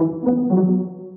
Thank you.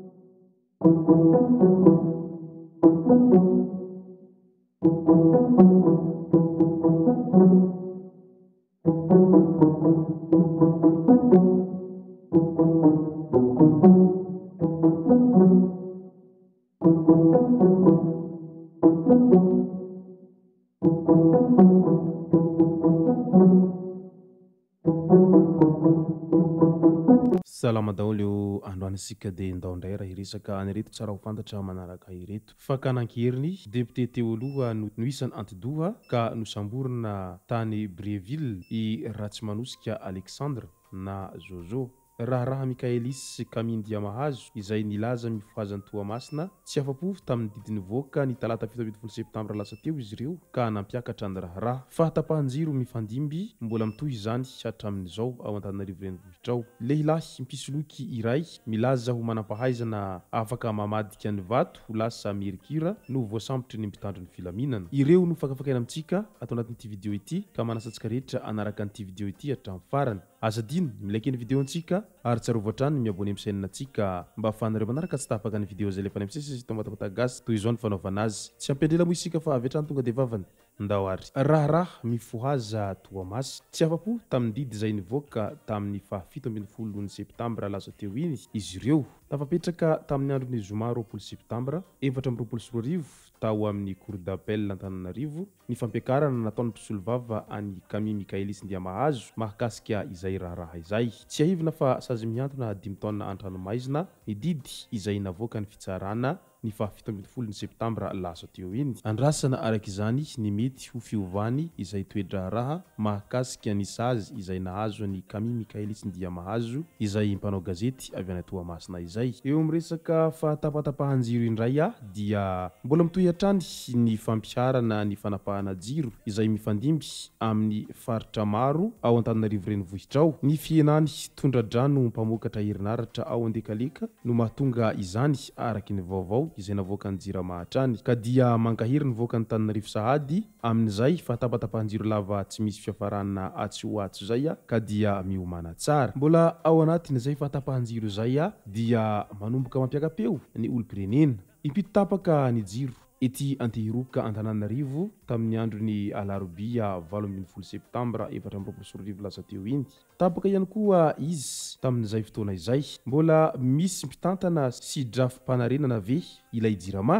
salama dao aleo androanysika dea ndaondray raha iresaka anyreto tsara ho fantatra manaraka ireto fa ka nan-keriny depté teoloha no isan'ny antidoha ka nosamborina tany breville i ra tsy manosika alexandra na zoja raharaha mikaelis camindia mahazo izay nilaza mifohazany toamasina tsy afapohy tamin'ny didin'ny voaka ny talata fitoiyfolo septambre lasa teo izy ireo ka nampiakatra ny raharaha fa hatapahanjiro mifandimby mbola mitohy zany atramin'izao ao an-tanna rivreny vohitrao lehilahy mpisoloky iray milaza ho manam-pahaizana afaka mamadika ny vato ho lasa mericura no voasambotry ny mpitandrony filaminana ireo no fakafakaina amitsika atao anatin'nyity video ity ka manasantsika rehetra anaraka an'ity video ity atra'ny farany azadiny milaky any videontsika ary tsy arovo antrany miabony am'saininantsika mba hahafahanareo manaraka tsy tafaka any video zay le fany ami'saiy sasy to matakatagasy toy zao ny fanaovana azy tsy ampiandrela mosika fa avy atrany tonga de vavany daoary raharaha mifohaza toamasy tsy afapo tamin'ny didy izay nivoaka tamin'ny faafito ambinyfolony septambra lasa teo iny izy ireo nafapetraka tamin'ny andron'ny joma ropolo septambra efatra ami'yroapolosoroarivo tao amin'ny cour d' appell antananarivo ny fampiakarana nataon'ny mpisolo vava any camion michailisy ndia mahazo mahakasika izay raharaha izay tsy aivyna fa sazy mihantona dimi tona antranomaizina nydidy izay navoaka ny fitsarana ny faafitfolny septambra laso teo iny andrasana arak'izany ny mety ho fiovany izay toe-draharaha mahakasiky anisa azy izay nahazo ny cami mikhaeli isy ndia mahazo izay mpanao gazety avy any tohamasina izay eo amin' resaka fahatapatapahanyjiro indray aho dia mbola mitohy an-trany ny fampiharana ny fanapahana jiro izay mifandimby amin'ny faritra maro ao an-tanna rivoreny vohitra ao ny fienany tondradrano mpamokatra herinaratra ao andekaleka no mahatonga izany araky ny vaovao izay navoaka ny jiramahatraany ka dia mankahery ny voaka ny taniny rifosahady amin'izay fahatapatapahanjiro lava tsy misy fiafarana atso ho atso zay a ka dia miomana tsara mbola ao anatin' zay fahatapahanjiro zay a dia manomboka mampiaka-peo ny olopirenena impiitapaka ny jiro ety antehirokka antanànarivo tamin'ny andro ny alarobi a valoambin'nyfolo septambra efatra miroposororivo lasa teo iny tapaka ihany koa izy tamin'izay fotoana izay mbola misy mpitantana sydrafimpanarena na ve ilay jirama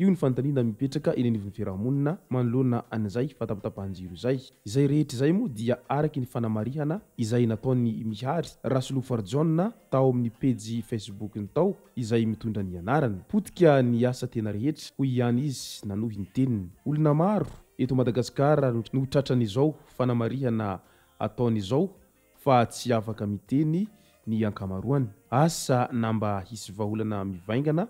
io ny fanotaniana mipetraka eneny vony firahamonina manoloana an'izay fatapatapahanjiro zay izay rehetry zay moa dia araky ny fanamarihana izay nataony mihary rasolofarjaoa tao amin'ny pajy facebook ny tao izay mitondra ny anarany potika ny asa tena rehetry ho ihany izy nanohy ny teniny olona maro eto madagasikaa notratranyizao fanamarihana ataon'izao fa tsy afaka miteny ny akamaroany asa namba hisy vaolana mivaingana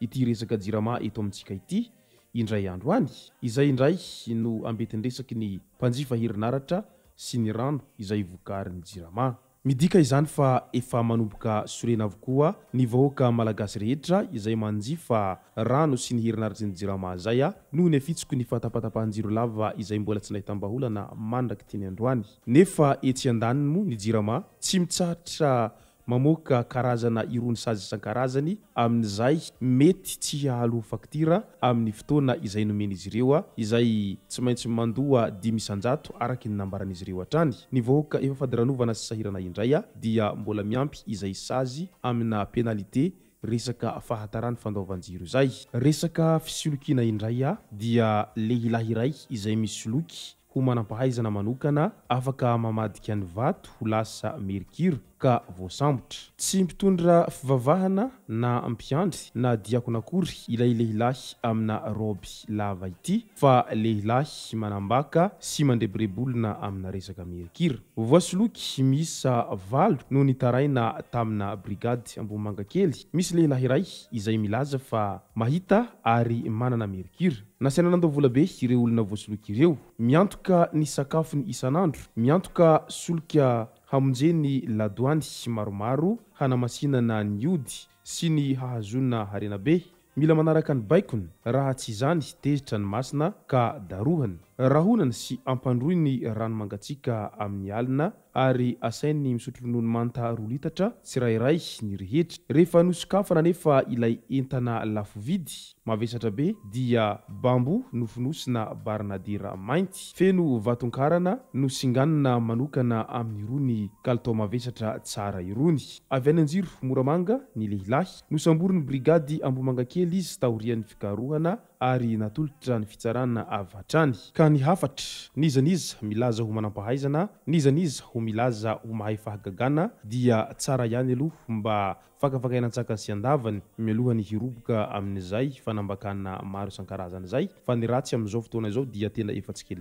ity resaka jirama eto amintsika ity indray andro any izay indray no ambetin'nyresaky ny mpanjifa hirinaratra sy ny rano izay vokary ny jrmamik izany fa efa manomboka sorena avokoa ny vahoaka malagasy rehetra izay manjifa rano sy ny hirinaritry ny jirama zay a noho ny afitsiko ny fahatapatapahanjiro lava izay mbola tsi nai tambaholana mandraky tiany andro any nefa etsyan-danyno ny jirama tsy mitsaatra mamoaka karazana irony sazy san-karazany amin'izay mety tsy hhaloo faktura amin'ny fotoana izay nomeny izy ireo a izay tsy maintsy mandoa dimisanjato araky ny nambaran'izy ireo a-trany ny vohoaka efafadyranovana sy sahirana indray a dia mbola miampy izay sazy amina pénalité resaka fahatarany fandovan-jiro zay resaka fisilokina indray a dia le hilahirayy izay misyloky ho manampahaizana manokana afaka mamadika any vato ho lasa mercura ka voasambotra tsy mpitondra fivavahana na mpiandry na diakona akory ilay lehilahy amina roby lava ity fa lehilahy manambaka sy mandrebirebolona amina resaka merikura voasoloky misa valo no nytaraina tamina brigady ambon manga kely misy lehilahiray izay milaza fa mahita ary manana merkura nasaina na andovolabe ireo olona voasoloky ireo miantoka ny sakafo ny isan'andro miantoka soloka amonje ny ladoany sy maromaro hanamasinana ny ody sy ny hahazona harenabe mila manaraka ny baikony raha tsy izany tezitra ny masina ka darohany raha onany sy ampandroi ny ranomangatsiaka amin'ny alina ary asain'ny misotrono ny manta roloitatra tsyrairay ny rehetra rehefa nosokafana nefa ilay entana lafovidy mavesatra be dia bambo nofinosina barnadera mainty feno vaton-karana no singanona manokana amin'nyirony ka latao mavesatra tsara irony avy any anjiro moramanga ny lehilahy no sambory 'ny brigady ambomanga kely izy tahorian'ny fikarohana ary natolotra ny fitsarana avatrany nyhafatra nizaniza milaza homanapahaizana nizaiza ho milaza homahay faagagana dia tsara ihanyaloha mba fakaakainak davany milonyiok azayaoaay f nyatyazao otoanaaodienekey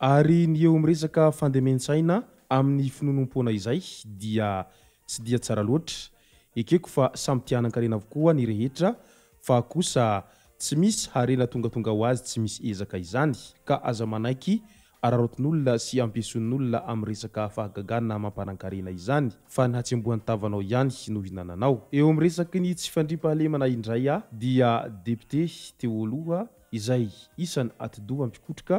aynyeo amresk andentsaina a'y fionooanaizayieo aaena ye tsy misy harena tongatonga ho azy tsy misy ezaka izany ka aza manaiky ararotin'olona sy ampiason'olona amin'y resaka fahagaganna mampana-karena izany fa nyhatsembohan'ny tavanao ihany noo hinananao eo am'ny resaky ny tsy fandri-pahalemana indray a dia depte teo aloha izay isan'ny atido ampikotrika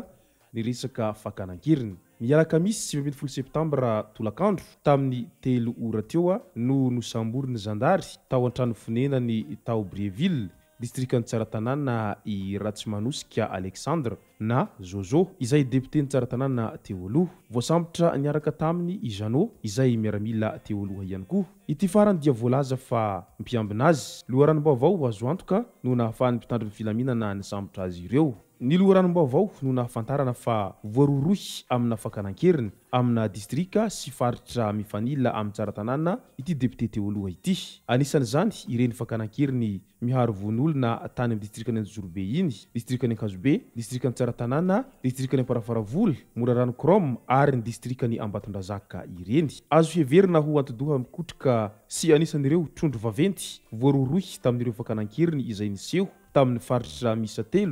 ny resaka fakana-keriny mialaka misy tsy apiyfol septambre tolakandro tamin'ny telo ora teo a no losambourny zandary tao an-trany finenany tao breville listrika ny tsaratanàna i ratsy manosika alexandre na zojo izay depté ny tsaratanàna teoloha voasambotra niaraka taminy ijano izay miaramila teoloha iany koa iti farany dia voalaza fa mpiambina azy loa rano mba avao azo antoka no nahafahan'ny mpitandrin'ny filaminana nysambotra azy ireo ny loa ranombavao no nahafantarana fa voarorohy amina fakanan-keriny amina distrika sy faritra mifanila amin'ny tsaratanàna ity depté teo aloha ity anisanyzany ireny fankana-keriny mihary von'olona tany ami'nydistrika ny anjorobe iny distrikany ankazobe distrika ny tsaratanàna distrika ny amparafaravoly mora rano krom ary ny distrikany ambaton-dra zaka ireny azo heverina ho atodohamikotrika sy anisan'ireo trondro vaventy voarorohy tamin'ireo fakana-keriny izay nyseho tamin'ny faritra misate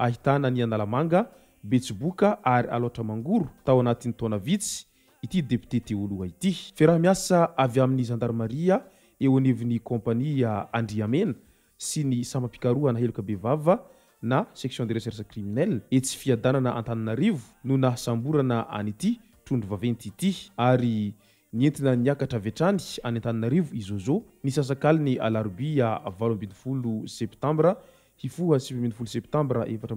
ahitana ny analamanga be tsiboka ary alotra mangoro tao anatin'ny taonavitsy ity deputé teoloa ity fi araha miasa avy amin'ny zendarmaria eo anivin'ny compania andriamena sy ny sampapikaroha naheloka be vava na section de recerce criminelle e tsy fiadanana an-taninarivo no nahasamborana anyty trondro vaventy ity ary ny entina niakatra vetrany any an-taninarivo izao zao ny sasakali ny alarbi a valoambiyfolo septambre hifoha smfl septambre efatra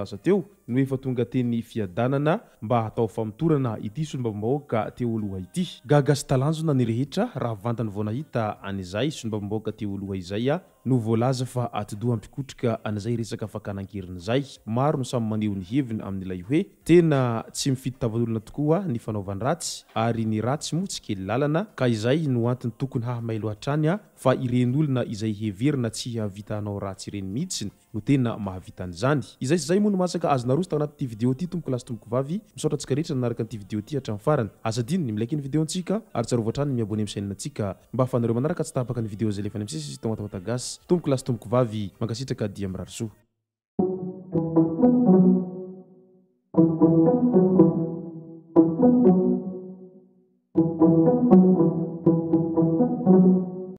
lasa teo no efa tonga teny fiadanana mba atao famotorana ity solbavambaoaka teo loha ity gagasy talanjona nyrehetra raha vantany vonahita an'izay solbavimbahoaka te loha izaya no volaza fa atodo ampikotrika an'izay resaka afakanan-kerin'zay maro no samy maneo ny heviny amin'n'ilay hoe tena tsy mifiditavan'olona tokoaa ny fanaovandratsy ary ny ratsy moa tsi kely lalana ka izay no antiny tokony hahamailoatrany a fa iren'olona izay heverina tsy havitahanao ratsyreny tsiny no tena mahavitanyzany izay sy zay moa no masaka azo narosy ta anatinity video ty tomboko lasy tomboko vavy misotra antsika rehetra anaraka n'ity video ty hatran'y farany azadinny milaiky ny videontsika ary tsyaro voatrany miabony ami'sainanantsika mba hafanareo manaraka tsy tabaka ny video zay lefa ny am'sissy to anata hatagasy tomboko lasy tomboko vavy mankasitraka di ami'y raroso